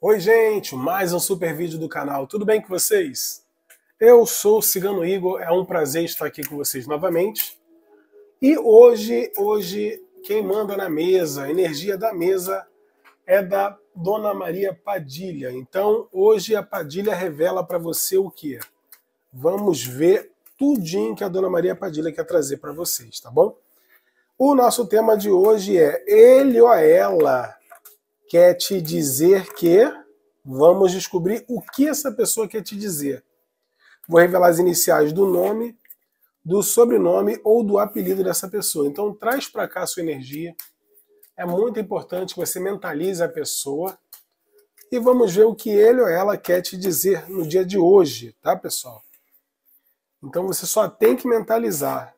Oi, gente! Mais um super vídeo do canal. Tudo bem com vocês? Eu sou o Cigano Igor, é um prazer estar aqui com vocês novamente. E hoje, hoje, quem manda na mesa, a energia da mesa, é da Dona Maria Padilha. Então, hoje a Padilha revela para você o que? Vamos ver tudinho que a Dona Maria Padilha quer trazer para vocês, tá bom? O nosso tema de hoje é Ele ou Ela, quer te dizer que. Vamos descobrir o que essa pessoa quer te dizer. Vou revelar as iniciais do nome, do sobrenome ou do apelido dessa pessoa. Então traz para cá a sua energia. É muito importante que você mentalize a pessoa e vamos ver o que ele ou ela quer te dizer no dia de hoje, tá, pessoal? Então você só tem que mentalizar.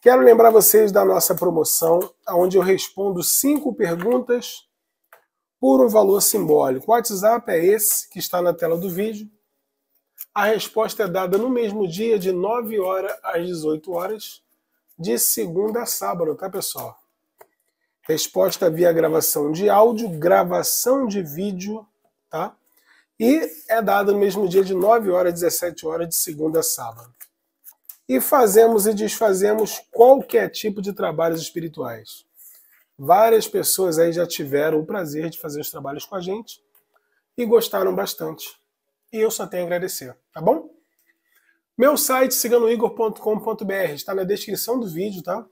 Quero lembrar vocês da nossa promoção, onde eu respondo cinco perguntas puro valor simbólico. O WhatsApp é esse que está na tela do vídeo. A resposta é dada no mesmo dia, de 9 horas às 18 horas, de segunda a sábado, tá pessoal? Resposta via gravação de áudio, gravação de vídeo, tá? E é dada no mesmo dia, de 9 horas às 17 horas, de segunda a sábado. E fazemos e desfazemos qualquer tipo de trabalhos espirituais. Várias pessoas aí já tiveram o prazer de fazer os trabalhos com a gente e gostaram bastante. E eu só tenho a agradecer, tá bom? Meu site, siganoigor.com.br, está na descrição do vídeo, tá?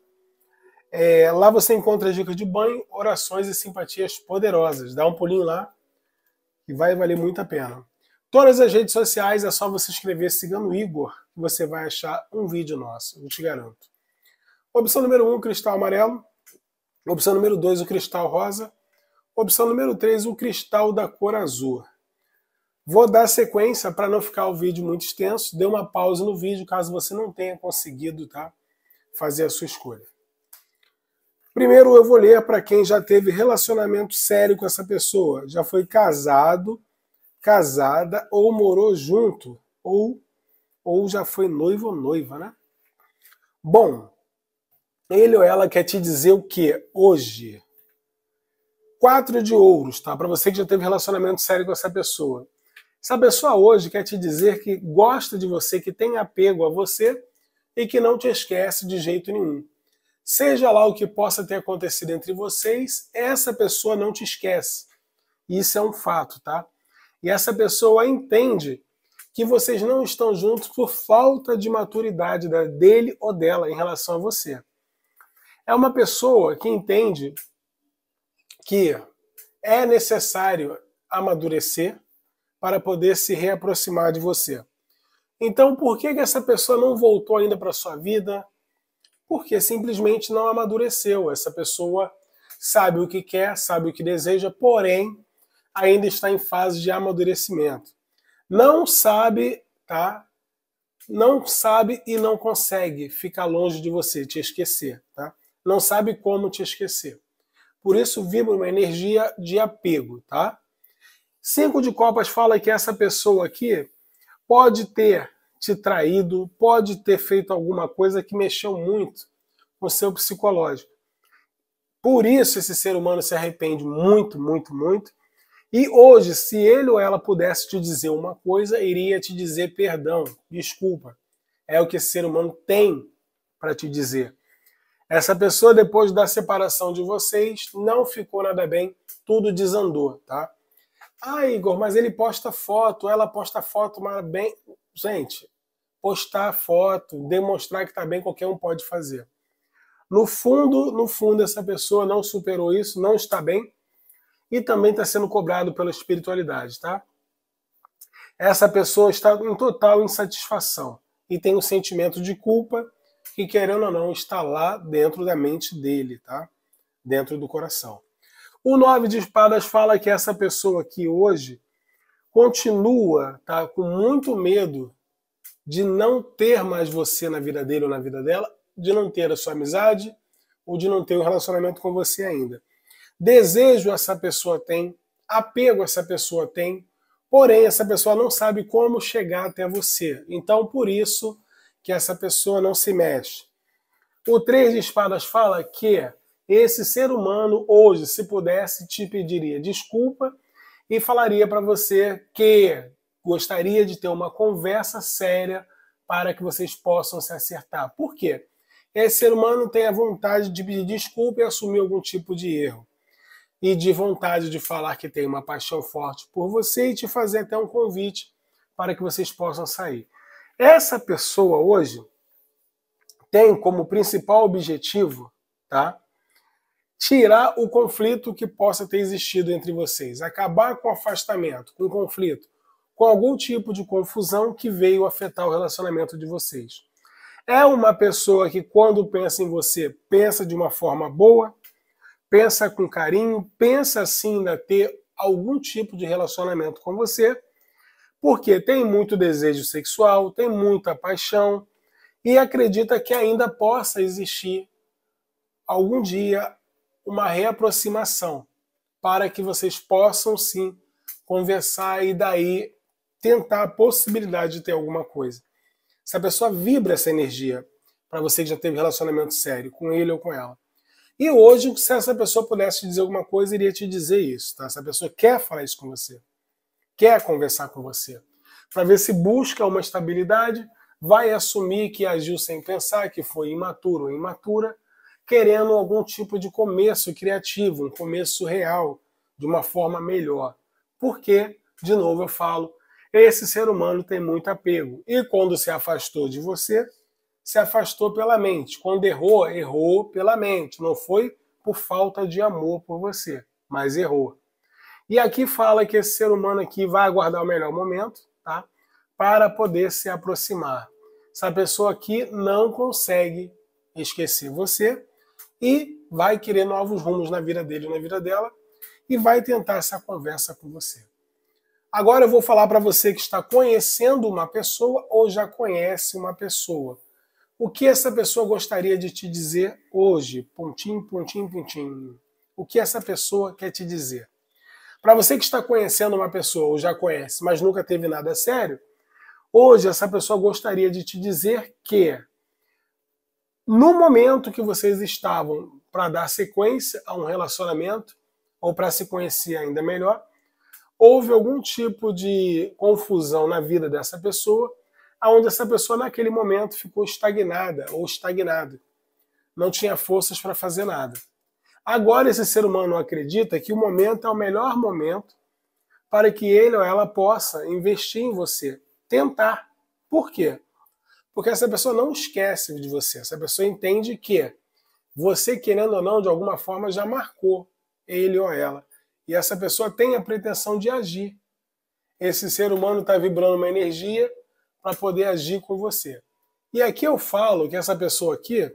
É, lá você encontra dicas de banho, orações e simpatias poderosas. Dá um pulinho lá e vai valer muito a pena. Todas as redes sociais é só você escrever Cigano Igor, que você vai achar um vídeo nosso, eu te garanto. Opção número 1, um, cristal amarelo. Opção número 2, o cristal rosa. Opção número 3, o cristal da cor azul. Vou dar sequência para não ficar o vídeo muito extenso. Dê uma pausa no vídeo caso você não tenha conseguido tá, fazer a sua escolha. Primeiro eu vou ler para quem já teve relacionamento sério com essa pessoa, já foi casado, casada ou morou junto, ou, ou já foi noivo ou noiva, né? Bom, ele ou ela quer te dizer o que hoje? Quatro de ouros, tá? Para você que já teve relacionamento sério com essa pessoa. Essa pessoa hoje quer te dizer que gosta de você, que tem apego a você e que não te esquece de jeito nenhum. Seja lá o que possa ter acontecido entre vocês, essa pessoa não te esquece. Isso é um fato, tá? E essa pessoa entende que vocês não estão juntos por falta de maturidade dele ou dela em relação a você. É uma pessoa que entende que é necessário amadurecer para poder se reaproximar de você. Então, por que, que essa pessoa não voltou ainda para sua vida? Porque simplesmente não amadureceu. Essa pessoa sabe o que quer, sabe o que deseja, porém ainda está em fase de amadurecimento. Não sabe, tá? Não sabe e não consegue ficar longe de você, te esquecer, tá? não sabe como te esquecer. Por isso vibra uma energia de apego, tá? Cinco de Copas fala que essa pessoa aqui pode ter te traído, pode ter feito alguma coisa que mexeu muito com o seu psicológico. Por isso esse ser humano se arrepende muito, muito, muito. E hoje, se ele ou ela pudesse te dizer uma coisa, iria te dizer perdão, desculpa. É o que esse ser humano tem para te dizer. Essa pessoa, depois da separação de vocês, não ficou nada bem, tudo desandou, tá? Ah, Igor, mas ele posta foto, ela posta foto, mas bem. Gente, postar foto, demonstrar que tá bem, qualquer um pode fazer. No fundo, no fundo, essa pessoa não superou isso, não está bem e também está sendo cobrado pela espiritualidade, tá? Essa pessoa está em total insatisfação e tem um sentimento de culpa que, querendo ou não, está lá dentro da mente dele, tá? Dentro do coração. O nove de espadas fala que essa pessoa aqui hoje continua, tá? Com muito medo de não ter mais você na vida dele ou na vida dela, de não ter a sua amizade ou de não ter um relacionamento com você ainda. Desejo essa pessoa tem, apego essa pessoa tem, porém essa pessoa não sabe como chegar até você. Então, por isso, que essa pessoa não se mexe. O Três de Espadas fala que esse ser humano hoje, se pudesse, te pediria desculpa e falaria para você que gostaria de ter uma conversa séria para que vocês possam se acertar. Por quê? Esse ser humano tem a vontade de pedir desculpa e assumir algum tipo de erro. E de vontade de falar que tem uma paixão forte por você e te fazer até um convite para que vocês possam sair. Essa pessoa hoje tem como principal objetivo, tá? Tirar o conflito que possa ter existido entre vocês, acabar com o afastamento, com o conflito, com algum tipo de confusão que veio afetar o relacionamento de vocês. É uma pessoa que, quando pensa em você, pensa de uma forma boa, pensa com carinho, pensa sim ainda ter algum tipo de relacionamento com você, porque tem muito desejo sexual, tem muita paixão e acredita que ainda possa existir algum dia uma reaproximação para que vocês possam sim conversar e daí tentar a possibilidade de ter alguma coisa. Se a pessoa vibra essa energia para você que já teve relacionamento sério com ele ou com ela. E hoje, se essa pessoa pudesse te dizer alguma coisa, iria te dizer isso, tá? Se a pessoa quer falar isso com você quer conversar com você, para ver se busca uma estabilidade, vai assumir que agiu sem pensar, que foi imaturo ou imatura, querendo algum tipo de começo criativo, um começo real, de uma forma melhor. Porque, de novo eu falo, esse ser humano tem muito apego. E quando se afastou de você, se afastou pela mente. Quando errou, errou pela mente. Não foi por falta de amor por você, mas errou. E aqui fala que esse ser humano aqui vai aguardar o melhor momento, tá? Para poder se aproximar. Essa pessoa aqui não consegue esquecer você e vai querer novos rumos na vida dele na vida dela e vai tentar essa conversa com você. Agora eu vou falar para você que está conhecendo uma pessoa ou já conhece uma pessoa. O que essa pessoa gostaria de te dizer hoje? Pontinho, pontinho, pontinho. O que essa pessoa quer te dizer? Para você que está conhecendo uma pessoa ou já conhece, mas nunca teve nada sério, hoje essa pessoa gostaria de te dizer que no momento que vocês estavam para dar sequência a um relacionamento ou para se conhecer ainda melhor, houve algum tipo de confusão na vida dessa pessoa, aonde essa pessoa naquele momento ficou estagnada ou estagnado. Não tinha forças para fazer nada. Agora, esse ser humano acredita que o momento é o melhor momento para que ele ou ela possa investir em você, tentar. Por quê? Porque essa pessoa não esquece de você, essa pessoa entende que você, querendo ou não, de alguma forma já marcou ele ou ela. E essa pessoa tem a pretensão de agir. Esse ser humano está vibrando uma energia para poder agir com você. E aqui eu falo que essa pessoa aqui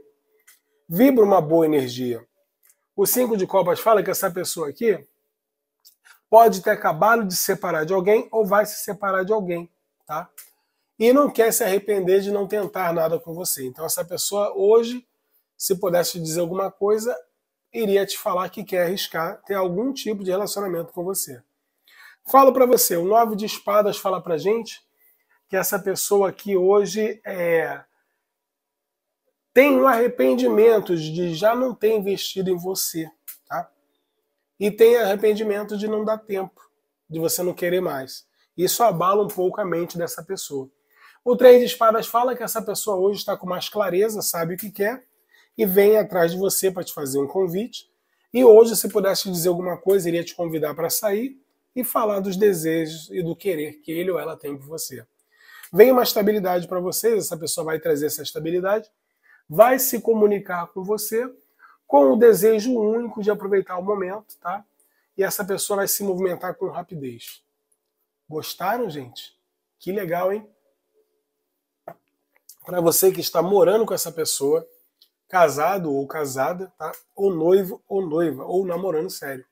vibra uma boa energia. O cinco de copas fala que essa pessoa aqui pode ter acabado de se separar de alguém ou vai se separar de alguém, tá? E não quer se arrepender de não tentar nada com você. Então essa pessoa hoje, se pudesse te dizer alguma coisa, iria te falar que quer arriscar ter algum tipo de relacionamento com você. Falo para você, o nove de espadas fala pra gente que essa pessoa aqui hoje é tenho arrependimento de já não ter investido em você, tá? E tenho arrependimento de não dar tempo, de você não querer mais. Isso abala um pouco a mente dessa pessoa. O Três de Espadas fala que essa pessoa hoje está com mais clareza, sabe o que quer, e vem atrás de você para te fazer um convite. E hoje, se pudesse dizer alguma coisa, iria te convidar para sair e falar dos desejos e do querer que ele ou ela tem por você. Vem uma estabilidade para vocês, essa pessoa vai trazer essa estabilidade vai se comunicar com você com o desejo único de aproveitar o momento, tá? E essa pessoa vai se movimentar com rapidez. Gostaram, gente? Que legal, hein? Para você que está morando com essa pessoa, casado ou casada, tá? Ou noivo ou noiva, ou namorando sério.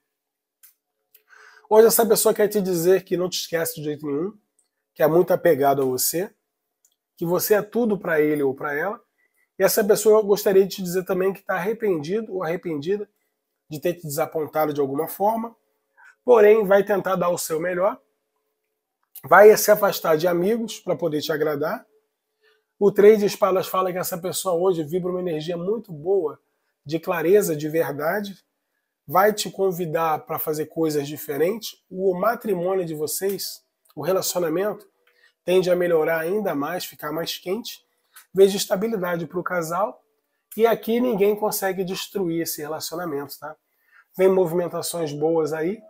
Hoje essa pessoa quer te dizer que não te esquece de jeito nenhum, que é muito apegado a você, que você é tudo para ele ou para ela, e essa pessoa eu gostaria de te dizer também que está arrependido ou arrependida de ter te desapontado de alguma forma, porém vai tentar dar o seu melhor, vai se afastar de amigos para poder te agradar. O Três de Espadas fala que essa pessoa hoje vibra uma energia muito boa, de clareza, de verdade, vai te convidar para fazer coisas diferentes. O matrimônio de vocês, o relacionamento, tende a melhorar ainda mais, ficar mais quente vejo estabilidade para o casal. E aqui ninguém consegue destruir esse relacionamento, tá? Vem movimentações boas aí.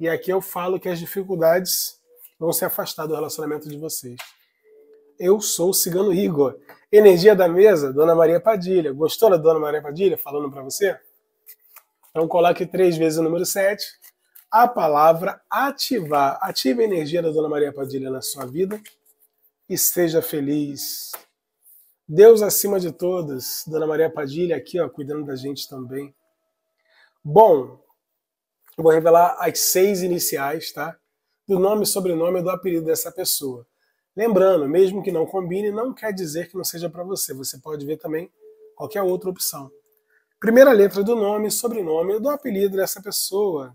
E aqui eu falo que as dificuldades vão se afastar do relacionamento de vocês. Eu sou o Cigano Igor. Energia da mesa, Dona Maria Padilha. Gostou da Dona Maria Padilha falando para você? Então coloque três vezes o número 7. A palavra ativar. Ative a energia da Dona Maria Padilha na sua vida e seja feliz. Deus acima de todos, Dona Maria Padilha aqui, ó, cuidando da gente também. Bom, eu vou revelar as seis iniciais, tá? Do nome, sobrenome e do apelido dessa pessoa. Lembrando, mesmo que não combine, não quer dizer que não seja para você. Você pode ver também qualquer outra opção. Primeira letra do nome, sobrenome e do apelido dessa pessoa.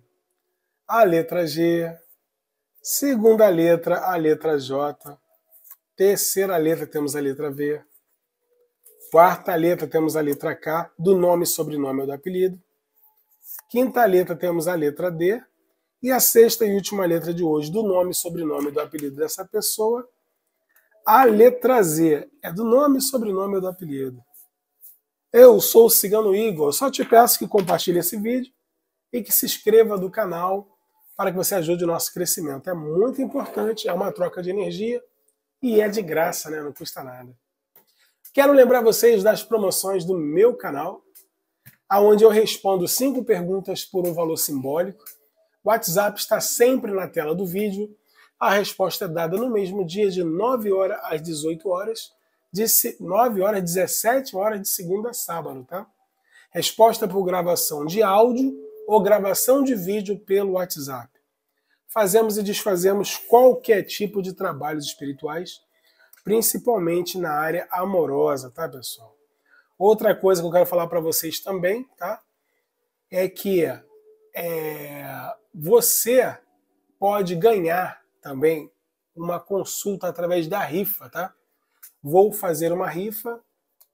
A letra G. Segunda letra, a letra J. Terceira letra, temos a letra V. Quarta letra, temos a letra K, do nome, sobrenome ou do apelido. Quinta letra, temos a letra D. E a sexta e última letra de hoje, do nome, sobrenome ou do apelido dessa pessoa. A letra Z é do nome, sobrenome ou do apelido. Eu sou o Cigano Igor. Só te peço que compartilhe esse vídeo e que se inscreva do canal para que você ajude o nosso crescimento. É muito importante, é uma troca de energia e é de graça, né? não custa nada. Quero lembrar vocês das promoções do meu canal, aonde eu respondo cinco perguntas por um valor simbólico. O WhatsApp está sempre na tela do vídeo. A resposta é dada no mesmo dia, de 9 horas às 18 horas, de 9 horas às 17 horas, de segunda a sábado, tá? Resposta por gravação de áudio ou gravação de vídeo pelo WhatsApp. Fazemos e desfazemos qualquer tipo de trabalhos espirituais principalmente na área amorosa, tá, pessoal? Outra coisa que eu quero falar para vocês também, tá? É que é, você pode ganhar também uma consulta através da rifa, tá? Vou fazer uma rifa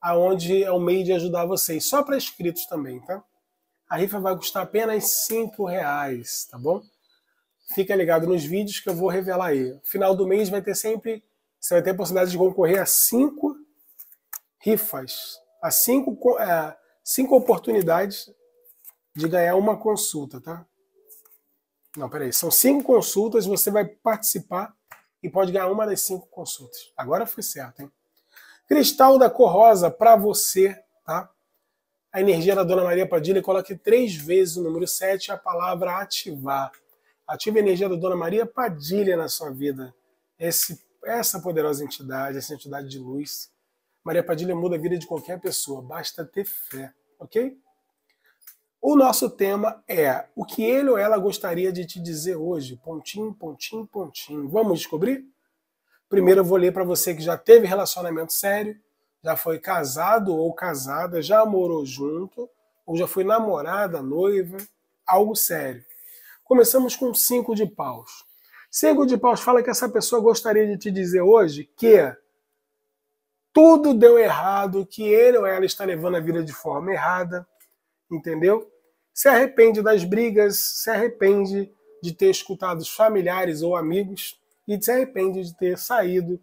aonde é o meio de ajudar vocês, só para inscritos também, tá? A rifa vai custar apenas cinco reais, tá bom? Fica ligado nos vídeos que eu vou revelar aí. Final do mês vai ter sempre você vai ter a possibilidade de concorrer a cinco rifas, a cinco, é, cinco oportunidades de ganhar uma consulta, tá? Não, peraí, são cinco consultas, você vai participar e pode ganhar uma das cinco consultas. Agora foi certo, hein? Cristal da cor rosa para você, tá? A energia da Dona Maria Padilha, coloque três vezes o número 7 a palavra ativar. Ative a energia da Dona Maria Padilha na sua vida. Esse essa poderosa entidade, essa entidade de luz. Maria Padilha muda a vida de qualquer pessoa, basta ter fé, ok? O nosso tema é o que ele ou ela gostaria de te dizer hoje, pontinho, pontinho, pontinho. Vamos descobrir? Primeiro eu vou ler para você que já teve relacionamento sério, já foi casado ou casada, já morou junto, ou já foi namorada, noiva, algo sério. Começamos com cinco de paus. Sigo de Paus fala que essa pessoa gostaria de te dizer hoje que tudo deu errado, que ele ou ela está levando a vida de forma errada, entendeu? Se arrepende das brigas, se arrepende de ter escutado os familiares ou amigos e se arrepende de ter saído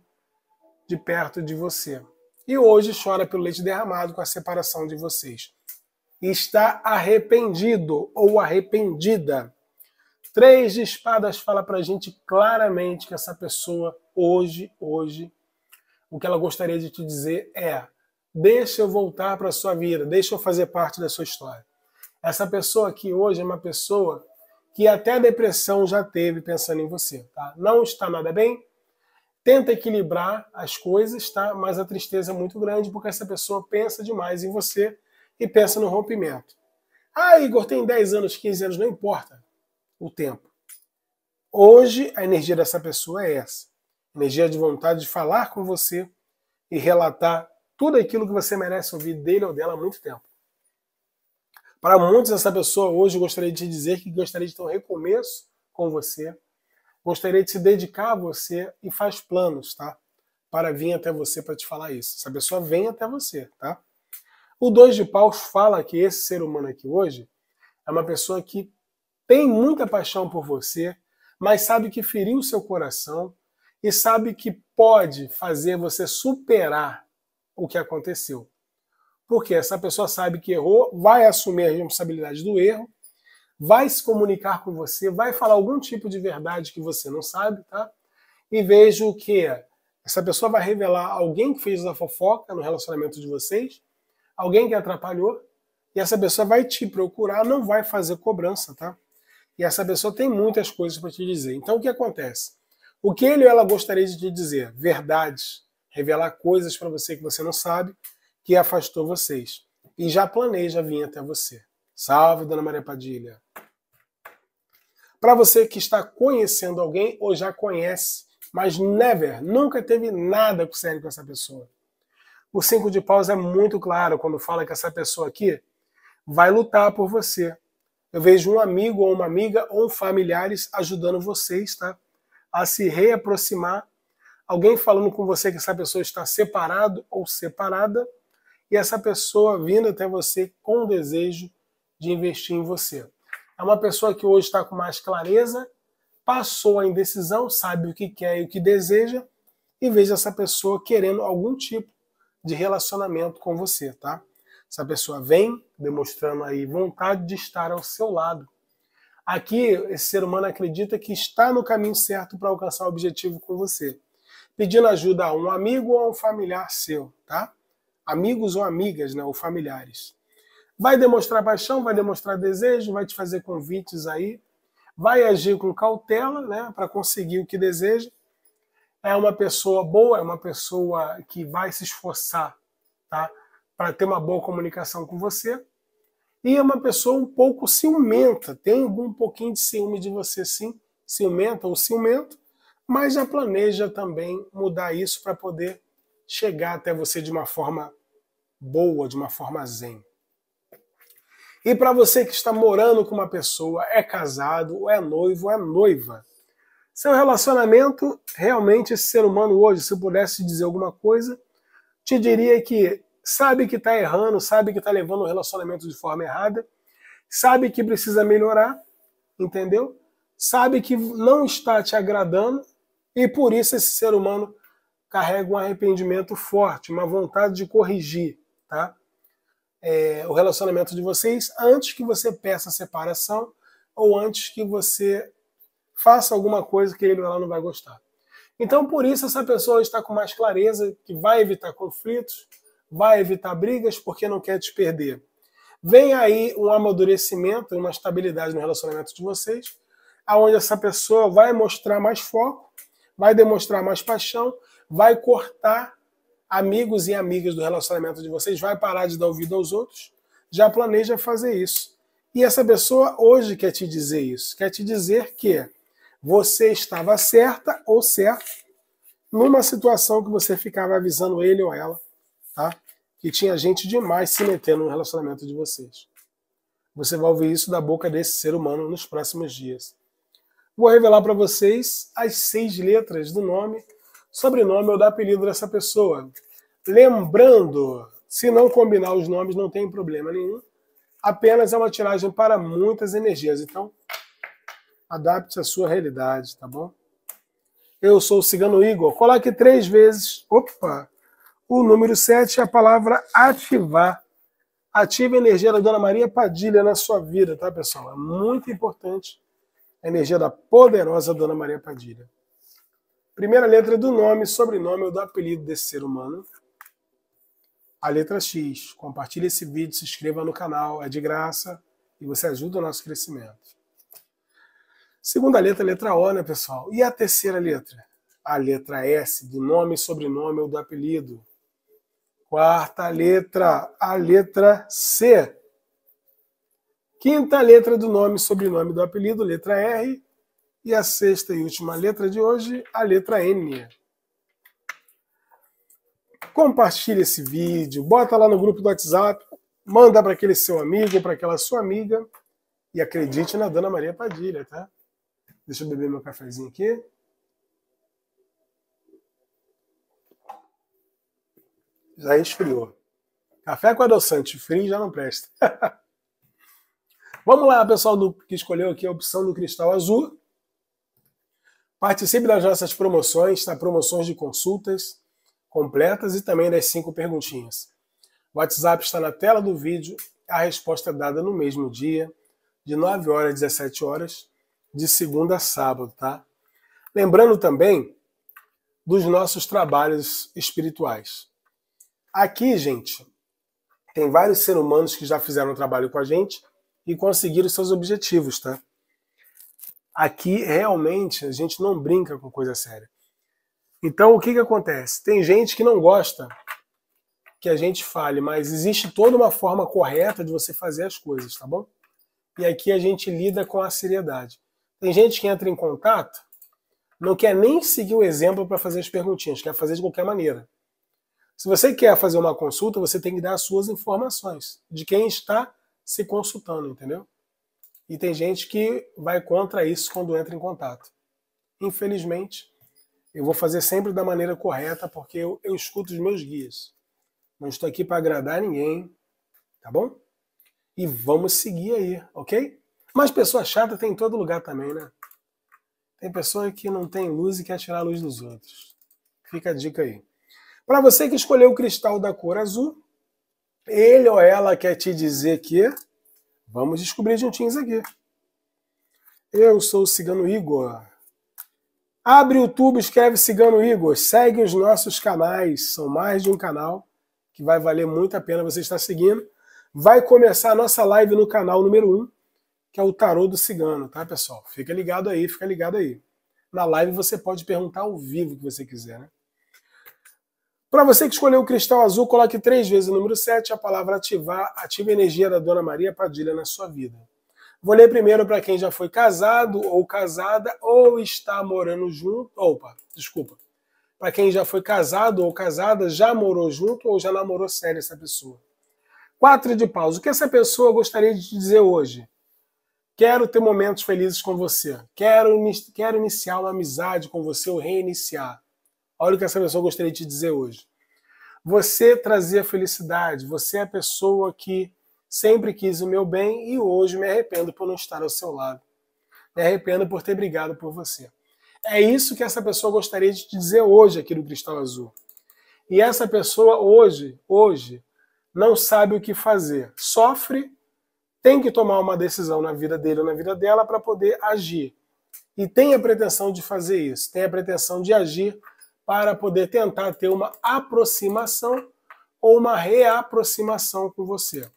de perto de você. E hoje chora pelo leite derramado com a separação de vocês. Está arrependido ou arrependida. Três de espadas fala para a gente claramente que essa pessoa, hoje, hoje, o que ela gostaria de te dizer é: deixa eu voltar para sua vida, deixa eu fazer parte da sua história. Essa pessoa aqui hoje é uma pessoa que até depressão já teve pensando em você, tá? Não está nada bem, tenta equilibrar as coisas, tá? Mas a tristeza é muito grande porque essa pessoa pensa demais em você e pensa no rompimento. Ah, Igor, tem 10 anos, 15 anos, não importa o tempo. Hoje, a energia dessa pessoa é essa. Energia de vontade de falar com você e relatar tudo aquilo que você merece ouvir dele ou dela há muito tempo. Para muitos, essa pessoa hoje gostaria de te dizer que gostaria de ter um recomeço com você, gostaria de se dedicar a você e faz planos, tá? Para vir até você para te falar isso. Essa pessoa vem até você, tá? O dois de paus fala que esse ser humano aqui hoje é uma pessoa que tem muita paixão por você, mas sabe que feriu seu coração e sabe que pode fazer você superar o que aconteceu. Porque essa pessoa sabe que errou, vai assumir a responsabilidade do erro, vai se comunicar com você, vai falar algum tipo de verdade que você não sabe, tá? E vejo que essa pessoa vai revelar alguém que fez a fofoca no relacionamento de vocês, alguém que atrapalhou, e essa pessoa vai te procurar, não vai fazer cobrança, tá? E essa pessoa tem muitas coisas para te dizer. Então o que acontece? O que ele ou ela gostaria de te dizer? Verdades, revelar coisas para você que você não sabe, que afastou vocês. E já planeja vir até você. Salve, Dona Maria Padilha. Para você que está conhecendo alguém ou já conhece, mas never, nunca teve nada sério com essa pessoa. O cinco de paus é muito claro quando fala que essa pessoa aqui vai lutar por você, eu vejo um amigo ou uma amiga ou familiares ajudando vocês, tá? A se reaproximar. Alguém falando com você que essa pessoa está separado ou separada e essa pessoa vindo até você com o desejo de investir em você. É uma pessoa que hoje está com mais clareza, passou a indecisão, sabe o que quer e o que deseja e vejo essa pessoa querendo algum tipo de relacionamento com você, tá? Essa pessoa vem demonstrando aí vontade de estar ao seu lado. Aqui, esse ser humano acredita que está no caminho certo para alcançar o objetivo com você. Pedindo ajuda a um amigo ou a um familiar seu, tá? Amigos ou amigas, né? Ou familiares. Vai demonstrar paixão, vai demonstrar desejo, vai te fazer convites aí. Vai agir com cautela, né? Para conseguir o que deseja é uma pessoa boa, é uma pessoa que vai se esforçar, tá? para ter uma boa comunicação com você. E é uma pessoa um pouco ciumenta, tem um pouquinho de ciúme de você, sim, ciumenta ou ciumento, mas já planeja também mudar isso para poder chegar até você de uma forma boa, de uma forma zen. E para você que está morando com uma pessoa, é casado, é noivo, é noiva, seu relacionamento, realmente, esse ser humano hoje, se pudesse dizer alguma coisa, te diria que sabe que está errando, sabe que está levando o relacionamento de forma errada, sabe que precisa melhorar, entendeu? Sabe que não está te agradando e por isso esse ser humano carrega um arrependimento forte, uma vontade de corrigir, tá? É, o relacionamento de vocês antes que você peça a separação ou antes que você faça alguma coisa que ele ou ela não vai gostar. Então, por isso, essa pessoa está com mais clareza, que vai evitar conflitos, vai evitar brigas porque não quer te perder. Vem aí um amadurecimento, uma estabilidade no relacionamento de vocês, aonde essa pessoa vai mostrar mais foco, vai demonstrar mais paixão, vai cortar amigos e amigas do relacionamento de vocês, vai parar de dar ouvido aos outros, já planeja fazer isso. E essa pessoa hoje quer te dizer isso, quer te dizer que você estava certa ou certo numa situação que você ficava avisando ele ou ela tá? Que tinha gente demais se metendo no relacionamento de vocês. Você vai ouvir isso da boca desse ser humano nos próximos dias. Vou revelar para vocês as seis letras do nome, sobrenome ou do apelido dessa pessoa. Lembrando, se não combinar os nomes, não tem problema nenhum. Apenas é uma tiragem para muitas energias. Então, adapte a sua realidade, tá bom? Eu sou o Cigano Igor. Coloque três vezes. Opa! O número 7 é a palavra ativar. Ative a energia da Dona Maria Padilha na sua vida, tá, pessoal? É muito importante a energia da poderosa Dona Maria Padilha. Primeira letra do nome, sobrenome ou do apelido desse ser humano. A letra X. Compartilhe esse vídeo, se inscreva no canal, é de graça e você ajuda o nosso crescimento. Segunda letra, letra O, né, pessoal? E a terceira letra? A letra S, do nome, sobrenome ou do apelido. Quarta letra, a letra C. Quinta letra do nome, sobrenome do apelido, letra R. E a sexta e última letra de hoje, a letra N. Compartilhe esse vídeo, bota lá no grupo do WhatsApp, manda para aquele seu amigo, para aquela sua amiga. E acredite na Dona Maria Padilha, tá? Deixa eu beber meu cafezinho aqui. Já esfriou. Café com adoçante frio já não presta. Vamos lá, pessoal do, que escolheu aqui a opção do cristal azul. Participe das nossas promoções, tá? promoções de consultas completas e também das cinco perguntinhas. O WhatsApp está na tela do vídeo, a resposta é dada no mesmo dia, de 9 horas às 17 horas, de segunda a sábado, tá? Lembrando também dos nossos trabalhos espirituais. Aqui, gente, tem vários seres humanos que já fizeram trabalho com a gente e conseguiram seus objetivos, tá? Aqui, realmente, a gente não brinca com coisa séria. Então, o que, que acontece? Tem gente que não gosta que a gente fale, mas existe toda uma forma correta de você fazer as coisas, tá bom? E aqui a gente lida com a seriedade. Tem gente que entra em contato, não quer nem seguir o exemplo para fazer as perguntinhas, quer fazer de qualquer maneira. Se você quer fazer uma consulta, você tem que dar as suas informações de quem está se consultando, entendeu? E tem gente que vai contra isso quando entra em contato. Infelizmente, eu vou fazer sempre da maneira correta, porque eu, eu escuto os meus guias. Não estou aqui para agradar ninguém, tá bom? E vamos seguir aí, ok? Mas pessoa chata tem em todo lugar também, né? Tem pessoa que não tem luz e quer tirar a luz dos outros. Fica a dica aí. Para você que escolheu o cristal da cor azul, ele ou ela quer te dizer que. Vamos descobrir juntinhos aqui. Eu sou o Cigano Igor. Abre o YouTube, escreve Cigano Igor. Segue os nossos canais. São mais de um canal que vai valer muito a pena você estar seguindo. Vai começar a nossa live no canal número 1, um, que é o Tarô do Cigano, tá, pessoal? Fica ligado aí, fica ligado aí. Na live você pode perguntar ao vivo o que você quiser, né? Para você que escolheu o cristal azul, coloque três vezes o número 7, a palavra ativar, ative a energia da Dona Maria Padilha na sua vida. Vou ler primeiro para quem já foi casado ou casada ou está morando junto. Opa, desculpa. Para quem já foi casado ou casada, já morou junto ou já namorou sério essa pessoa. Quatro de paus. O que essa pessoa gostaria de te dizer hoje? Quero ter momentos felizes com você. Quero, quero iniciar uma amizade com você ou reiniciar Olha o que essa pessoa gostaria de te dizer hoje. Você trazia felicidade, você é a pessoa que sempre quis o meu bem e hoje me arrependo por não estar ao seu lado. Me arrependo por ter brigado por você. É isso que essa pessoa gostaria de te dizer hoje aqui no Cristal Azul. E essa pessoa hoje, hoje, não sabe o que fazer. Sofre, tem que tomar uma decisão na vida dele ou na vida dela para poder agir. E tem a pretensão de fazer isso, tem a pretensão de agir para poder tentar ter uma aproximação ou uma reaproximação com você.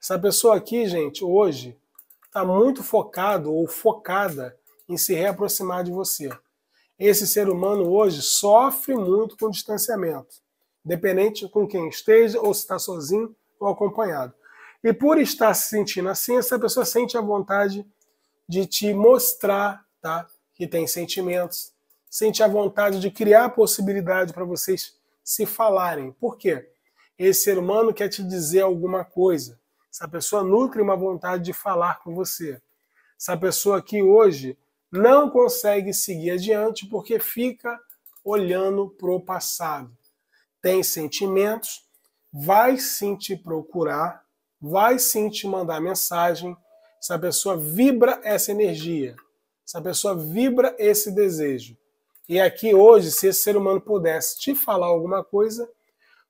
Essa pessoa aqui, gente, hoje está muito focado ou focada em se reaproximar de você. Esse ser humano hoje sofre muito com distanciamento, dependente com quem esteja, ou se está sozinho ou acompanhado. E por estar se sentindo assim, essa pessoa sente a vontade de te mostrar tá, que tem sentimentos, sente a vontade de criar a possibilidade para vocês se falarem. Por quê? Esse ser humano quer te dizer alguma coisa. Essa pessoa nutre uma vontade de falar com você. Essa pessoa aqui hoje não consegue seguir adiante porque fica olhando para o passado. Tem sentimentos, vai sim te procurar, vai sim te mandar mensagem. Essa pessoa vibra essa energia, essa pessoa vibra esse desejo. E aqui hoje, se esse ser humano pudesse te falar alguma coisa,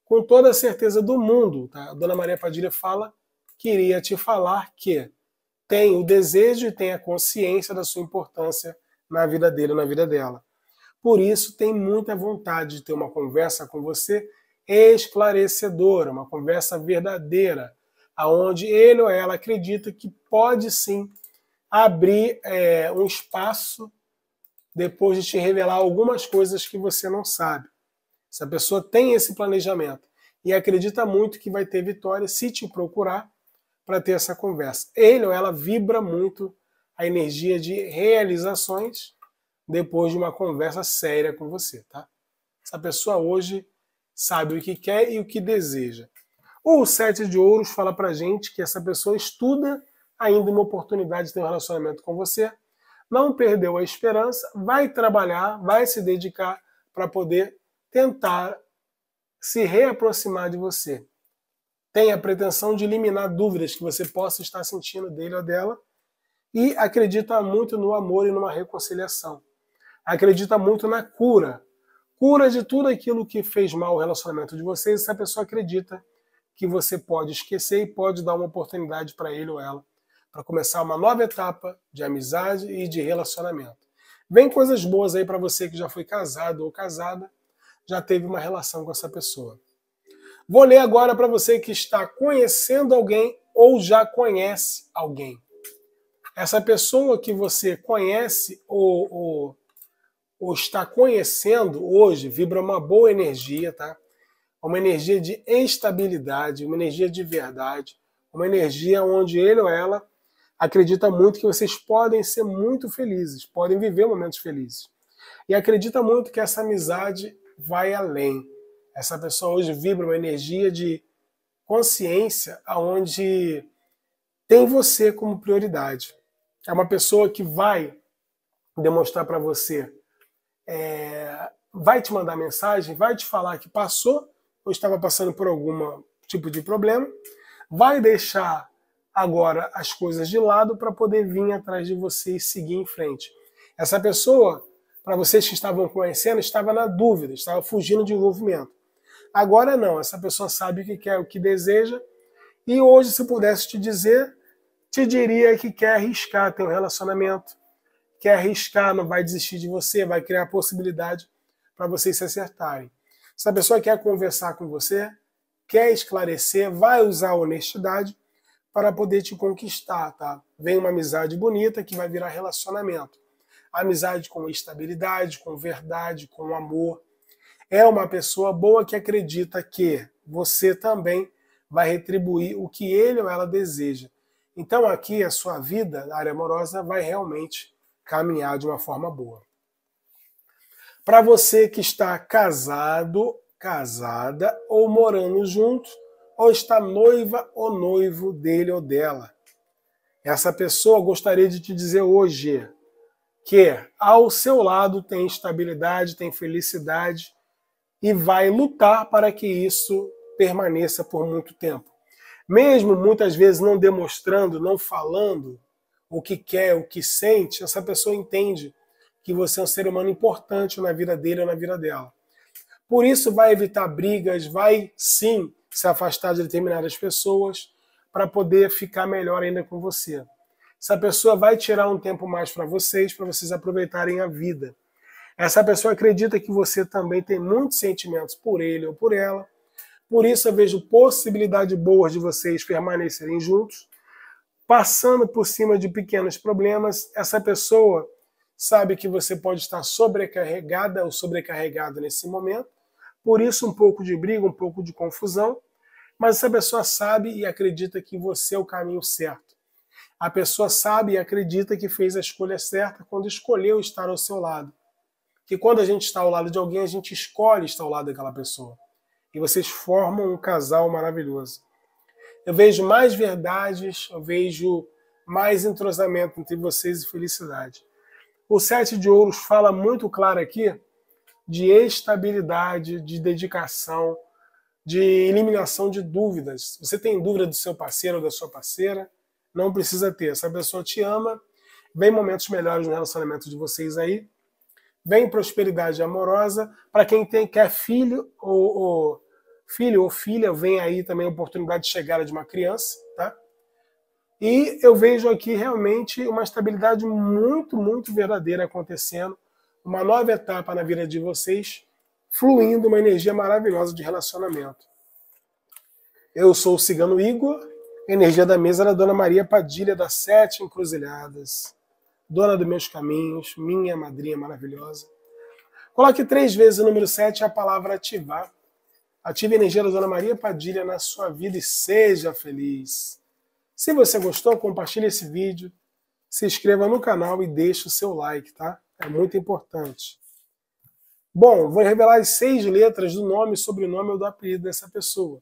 com toda a certeza do mundo, tá? a Dona Maria Padilha fala que iria te falar que tem o desejo e tem a consciência da sua importância na vida dele na vida dela. Por isso, tem muita vontade de ter uma conversa com você esclarecedora, uma conversa verdadeira, aonde ele ou ela acredita que pode sim abrir é, um espaço depois de te revelar algumas coisas que você não sabe. Se a pessoa tem esse planejamento e acredita muito que vai ter vitória, se te procurar para ter essa conversa. Ele ou ela vibra muito a energia de realizações depois de uma conversa séria com você, tá? Essa pessoa hoje sabe o que quer e o que deseja. O sete de ouros fala pra gente que essa pessoa estuda ainda uma oportunidade de ter um relacionamento com você, não perdeu a esperança, vai trabalhar, vai se dedicar para poder tentar se reaproximar de você. Tem a pretensão de eliminar dúvidas que você possa estar sentindo dele ou dela e acredita muito no amor e numa reconciliação. Acredita muito na cura. Cura de tudo aquilo que fez mal o relacionamento de vocês, essa pessoa acredita que você pode esquecer e pode dar uma oportunidade para ele ou ela para começar uma nova etapa de amizade e de relacionamento. Vem coisas boas aí para você que já foi casado ou casada, já teve uma relação com essa pessoa. Vou ler agora para você que está conhecendo alguém ou já conhece alguém. Essa pessoa que você conhece ou, ou, ou está conhecendo hoje vibra uma boa energia, tá? Uma energia de estabilidade, uma energia de verdade, uma energia onde ele ou ela acredita muito que vocês podem ser muito felizes, podem viver momentos felizes. E acredita muito que essa amizade vai além. Essa pessoa hoje vibra uma energia de consciência aonde tem você como prioridade. É uma pessoa que vai demonstrar para você, é, vai te mandar mensagem, vai te falar que passou ou estava passando por algum tipo de problema, vai deixar agora as coisas de lado para poder vir atrás de você e seguir em frente. Essa pessoa, para vocês que estavam conhecendo, estava na dúvida, estava fugindo de envolvimento. Agora não, essa pessoa sabe o que quer, o que deseja, e hoje, se pudesse te dizer, te diria que quer arriscar ter um relacionamento, quer arriscar, não vai desistir de você, vai criar possibilidade para vocês se acertarem. Se a pessoa quer conversar com você, quer esclarecer, vai usar honestidade, para poder te conquistar, tá? Vem uma amizade bonita que vai virar relacionamento. Amizade com estabilidade, com verdade, com amor. É uma pessoa boa que acredita que você também vai retribuir o que ele ou ela deseja. Então aqui a sua vida na área amorosa vai realmente caminhar de uma forma boa. Para você que está casado, casada ou morando junto, ou está noiva ou noivo dele ou dela. Essa pessoa gostaria de te dizer hoje que ao seu lado tem estabilidade, tem felicidade e vai lutar para que isso permaneça por muito tempo. Mesmo muitas vezes não demonstrando, não falando o que quer, o que sente, essa pessoa entende que você é um ser humano importante na vida dele ou na vida dela. Por isso vai evitar brigas, vai sim se afastar de determinadas pessoas para poder ficar melhor ainda com você. Essa pessoa vai tirar um tempo mais para vocês, para vocês aproveitarem a vida. Essa pessoa acredita que você também tem muitos sentimentos por ele ou por ela. Por isso eu vejo possibilidade boas de vocês permanecerem juntos, passando por cima de pequenos problemas. Essa pessoa sabe que você pode estar sobrecarregada ou sobrecarregado nesse momento. Por isso um pouco de briga, um pouco de confusão, mas essa pessoa sabe e acredita que você é o caminho certo. A pessoa sabe e acredita que fez a escolha certa quando escolheu estar ao seu lado. Que quando a gente está ao lado de alguém, a gente escolhe estar ao lado daquela pessoa. E vocês formam um casal maravilhoso. Eu vejo mais verdades, eu vejo mais entrosamento entre vocês e felicidade. O Sete de Ouros fala muito claro aqui de estabilidade, de dedicação, de eliminação de dúvidas. Você tem dúvida do seu parceiro ou da sua parceira? Não precisa ter. Essa pessoa te ama. Vem momentos melhores no relacionamento de vocês aí. Vem prosperidade amorosa. Para quem tem, quer filho ou, ou, filho ou filha, vem aí também a oportunidade de chegada de uma criança, tá? E eu vejo aqui realmente uma estabilidade muito, muito verdadeira acontecendo, uma nova etapa na vida de vocês, fluindo uma energia maravilhosa de relacionamento. Eu sou o cigano Igor, energia da mesa da Dona Maria Padilha, das Sete Encruzilhadas, dona dos meus caminhos, minha madrinha maravilhosa. Coloque três vezes o número sete a palavra ativar. Ative a energia da Dona Maria Padilha na sua vida e seja feliz. Se você gostou, compartilhe esse vídeo, se inscreva no canal e deixe o seu like, tá? É muito importante. Bom, vou revelar as seis letras do nome, sobrenome ou do apelido dessa pessoa.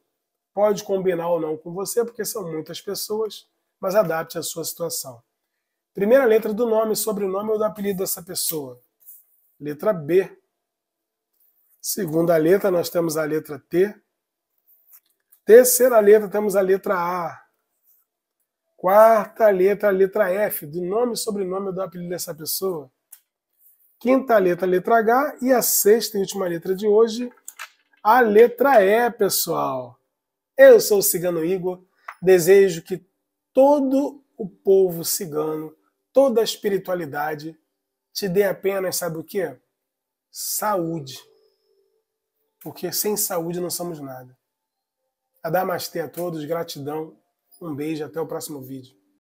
Pode combinar ou não com você, porque são muitas pessoas, mas adapte a sua situação. Primeira letra do nome, sobrenome ou do apelido dessa pessoa. Letra B. Segunda letra, nós temos a letra T. Terceira letra, temos a letra A. Quarta letra, a letra F, do nome, sobrenome ou do apelido dessa pessoa quinta letra, letra H, e a sexta e última letra de hoje, a letra E, pessoal. Eu sou o Cigano Igor, desejo que todo o povo cigano, toda a espiritualidade, te dê apenas, sabe o quê? Saúde. Porque sem saúde não somos nada. Adamastê a todos, gratidão, um beijo, até o próximo vídeo.